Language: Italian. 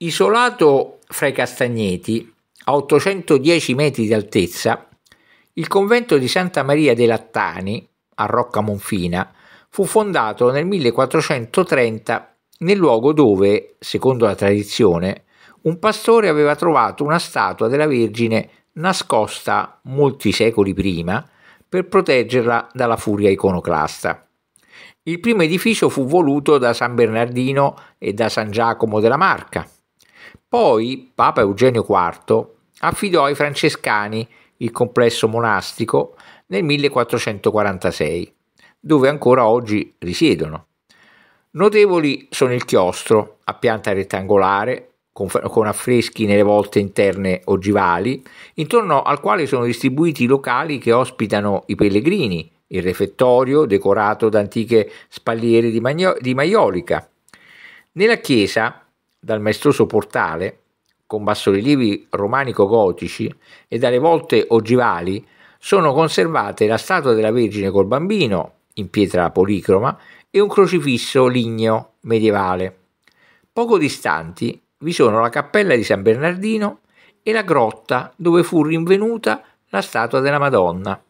Isolato fra i castagneti, a 810 metri di altezza, il convento di Santa Maria dei Lattani, a Rocca Monfina, fu fondato nel 1430 nel luogo dove, secondo la tradizione, un pastore aveva trovato una statua della Vergine nascosta molti secoli prima per proteggerla dalla furia iconoclasta. Il primo edificio fu voluto da San Bernardino e da San Giacomo della Marca poi Papa Eugenio IV affidò ai francescani il complesso monastico nel 1446, dove ancora oggi risiedono. Notevoli sono il chiostro, a pianta rettangolare, con, affreschi nelle volte interne ogivali, intorno al quale sono distribuiti i locali che ospitano i pellegrini, il refettorio decorato da antiche spalliere di, magno- di maiolica. Nella chiesa dal maestoso portale con bassorilievi romanico-gotici e dalle volte ogivali sono conservate la statua della Vergine col bambino in pietra policroma e un crocifisso ligneo medievale. Poco distanti vi sono la cappella di San Bernardino e la grotta dove fu rinvenuta la statua della Madonna.